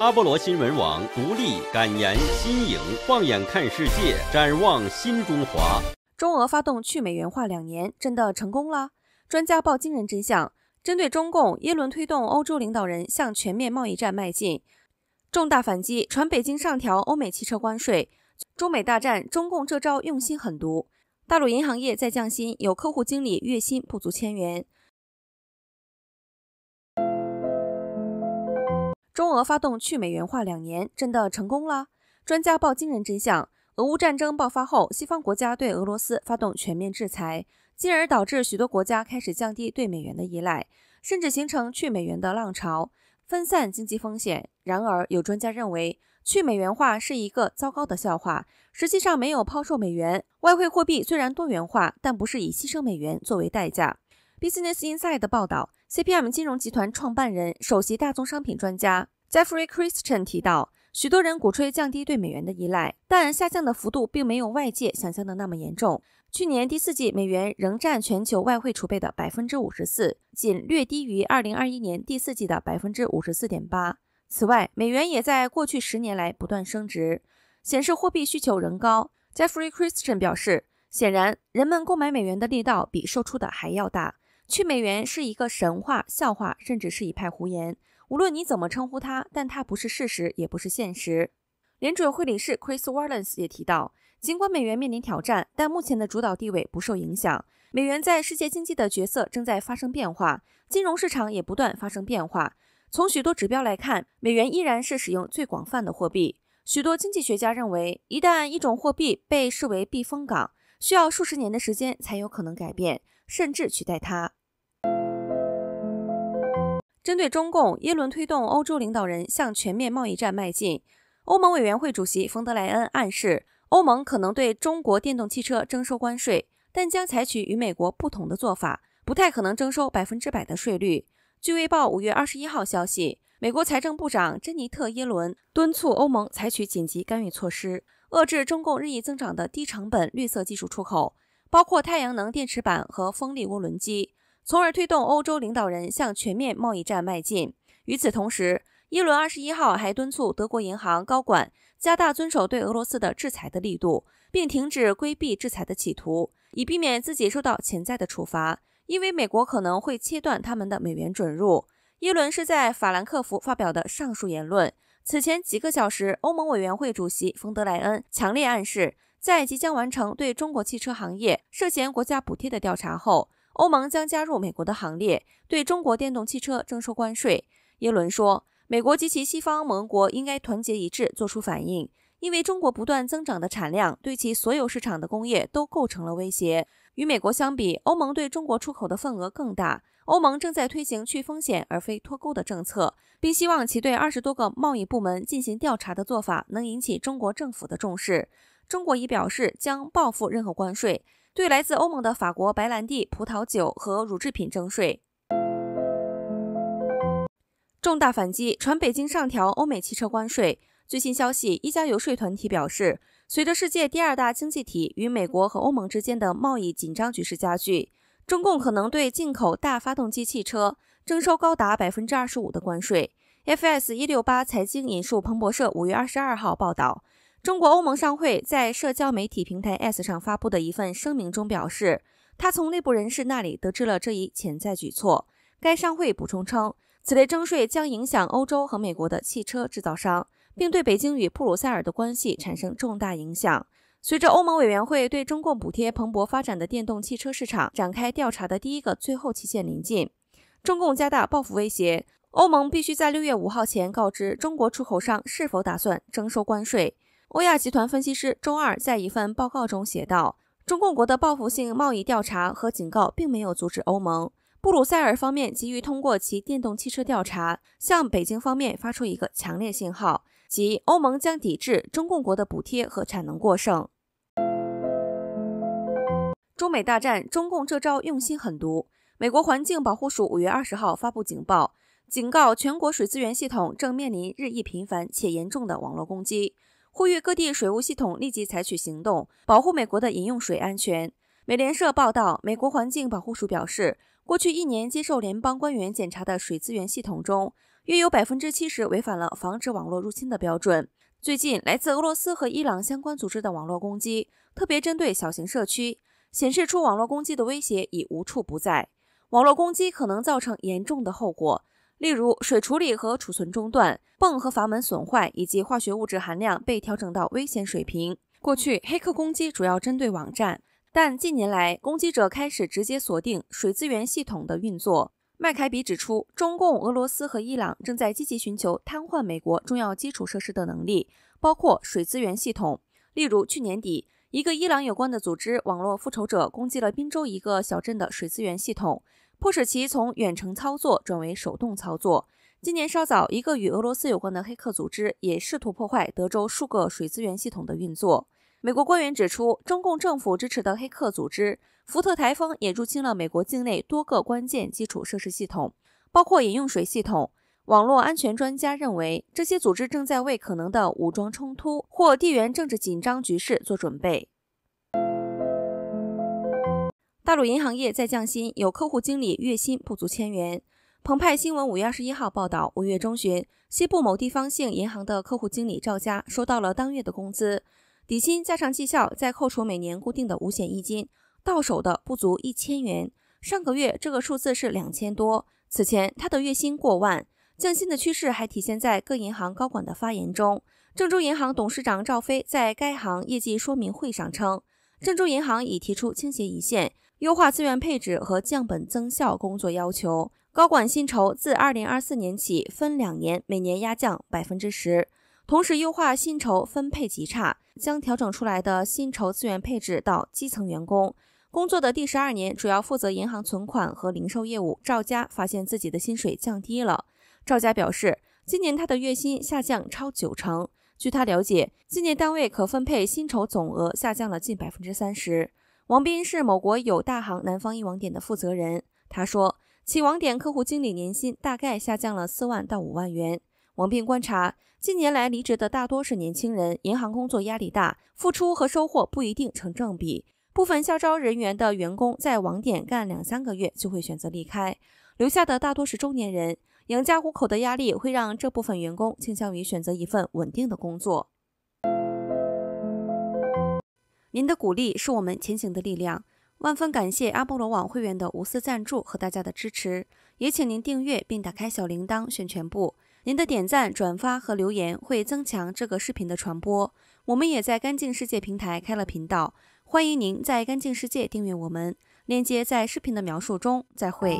阿波罗新闻网独立敢言，新颖，放眼看世界，展望新中华。中俄发动去美元化两年，真的成功了？专家曝惊人真相。针对中共，耶伦推动欧洲领导人向全面贸易战迈进。重大反击，传北京上调欧美汽车关税。中美大战，中共这招用心狠毒。大陆银行业在降薪，有客户经理月薪不足千元。中俄发动去美元化两年，真的成功了？专家曝惊人真相：俄乌战争爆发后，西方国家对俄罗斯发动全面制裁，进而导致许多国家开始降低对美元的依赖，甚至形成去美元的浪潮，分散经济风险。然而，有专家认为，去美元化是一个糟糕的笑话，实际上没有抛售美元。外汇货币虽然多元化，但不是以牺牲美元作为代价。Business Insider 的报道。CPM 金融集团创办人、首席大宗商品专家 Jeffrey Christian 提到，许多人鼓吹降低对美元的依赖，但下降的幅度并没有外界想象的那么严重。去年第四季，美元仍占全球外汇储备的百分之五十四，仅略低于二零二一年第四季的百分之五十四点八。此外，美元也在过去十年来不断升值，显示货币需求仍高。Jeffrey Christian 表示，显然人们购买美元的力道比售出的还要大。去美元是一个神话、笑话，甚至是一派胡言。无论你怎么称呼它，但它不是事实，也不是现实。联准会理事 Chris w a l l a c e 也提到，尽管美元面临挑战，但目前的主导地位不受影响。美元在世界经济的角色正在发生变化，金融市场也不断发生变化。从许多指标来看，美元依然是使用最广泛的货币。许多经济学家认为，一旦一种货币被视为避风港，需要数十年的时间才有可能改变，甚至取代它。针对中共，耶伦推动欧洲领导人向全面贸易战迈进。欧盟委员会主席冯德莱恩暗示，欧盟可能对中国电动汽车征收关税，但将采取与美国不同的做法，不太可能征收百分之百的税率。据《卫报》五月二十一号消息，美国财政部长珍妮特·耶伦敦促欧盟采取紧急干预措施，遏制中共日益增长的低成本绿色技术出口，包括太阳能电池板和风力涡轮机。从而推动欧洲领导人向全面贸易战迈进。与此同时，耶伦二十一号还敦促德国银行高管加大遵守对俄罗斯的制裁的力度，并停止规避制裁的企图，以避免自己受到潜在的处罚，因为美国可能会切断他们的美元准入。耶伦是在法兰克福发表的上述言论。此前几个小时，欧盟委员会主席冯德莱恩强烈暗示，在即将完成对中国汽车行业涉嫌国家补贴的调查后。欧盟将加入美国的行列，对中国电动汽车征收关税。耶伦说，美国及其西方盟国应该团结一致作出反应，因为中国不断增长的产量对其所有市场的工业都构成了威胁。与美国相比，欧盟对中国出口的份额更大。欧盟正在推行去风险而非脱钩的政策，并希望其对二十多个贸易部门进行调查的做法能引起中国政府的重视。中国已表示将报复任何关税。对来自欧盟的法国白兰地、葡萄酒和乳制品征税。重大反击，传北京上调欧美汽车关税。最新消息，一家游说团体表示，随着世界第二大经济体与美国和欧盟之间的贸易紧张局势加剧，中共可能对进口大发动机汽车征收高达百分之二十五的关税。F.S. 一六八财经引述彭博社五月二十二号报道。中国欧盟商会在社交媒体平台 S 上发布的一份声明中表示，他从内部人士那里得知了这一潜在举措。该商会补充称，此类征税将影响欧洲和美国的汽车制造商，并对北京与布鲁塞尔的关系产生重大影响。随着欧盟委员会对中共补贴蓬勃发展的电动汽车市场展开调查的第一个最后期限临近，中共加大报复威胁，欧盟必须在六月五号前告知中国出口商是否打算征收关税。欧亚集团分析师周二在一份报告中写道：“中共国的报复性贸易调查和警告并没有阻止欧盟。布鲁塞尔方面急于通过其电动汽车调查，向北京方面发出一个强烈信号，即欧盟将抵制中共国的补贴和产能过剩。”中美大战，中共这招用心狠毒。美国环境保护署五月二十号发布警报，警告全国水资源系统正面临日益频繁且严重的网络攻击。呼吁各地水务系统立即采取行动，保护美国的饮用水安全。美联社报道，美国环境保护署表示，过去一年接受联邦官员检查的水资源系统中，约有百分之七十违反了防止网络入侵的标准。最近，来自俄罗斯和伊朗相关组织的网络攻击，特别针对小型社区，显示出网络攻击的威胁已无处不在。网络攻击可能造成严重的后果。例如，水处理和储存中断、泵和阀门损坏，以及化学物质含量被调整到危险水平。过去，黑客攻击主要针对网站，但近年来，攻击者开始直接锁定水资源系统的运作。麦凯比指出，中共、俄罗斯和伊朗正在积极寻求瘫痪美国重要基础设施的能力，包括水资源系统。例如，去年底，一个伊朗有关的组织“网络复仇者”攻击了宾州一个小镇的水资源系统。迫使其从远程操作转为手动操作。今年稍早，一个与俄罗斯有关的黑客组织也试图破坏德州数个水资源系统的运作。美国官员指出，中共政府支持的黑客组织“福特台风”也入侵了美国境内多个关键基础设施系统，包括饮用水系统。网络安全专家认为，这些组织正在为可能的武装冲突或地缘政治紧张局势做准备。大陆银行业在降薪，有客户经理月薪不足千元。澎湃新闻五月二十一号报道，五月中旬，西部某地方性银行的客户经理赵佳收到了当月的工资，底薪加上绩效，再扣除每年固定的五险一金，到手的不足一千元。上个月这个数字是两千多。此前他的月薪过万。降薪的趋势还体现在各银行高管的发言中。郑州银行董事长赵飞在该行业绩说明会上称，郑州银行已提出倾斜一线。优化资源配置和降本增效工作要求，高管薪酬自二零二四年起分两年，每年压降百分之十。同时，优化薪酬分配极差，将调整出来的薪酬资源配置到基层员工。工作的第十二年，主要负责银行存款和零售业务。赵佳发现自己的薪水降低了。赵佳表示，今年他的月薪下降超九成。据他了解，今年单位可分配薪酬总额下降了近百分之三十。王斌是某国有大行南方一网点的负责人，他说，其网点客户经理年薪大概下降了四万到五万元。王斌观察，近年来离职的大多是年轻人，银行工作压力大，付出和收获不一定成正比。部分校招人员的员工在网点干两三个月就会选择离开，留下的大多是中年人，养家糊口的压力会让这部分员工倾向于选择一份稳定的工作。您的鼓励是我们前行的力量，万分感谢阿波罗网会员的无私赞助和大家的支持，也请您订阅并打开小铃铛，选全部。您的点赞、转发和留言会增强这个视频的传播。我们也在干净世界平台开了频道，欢迎您在干净世界订阅我们，链接在视频的描述中。再会。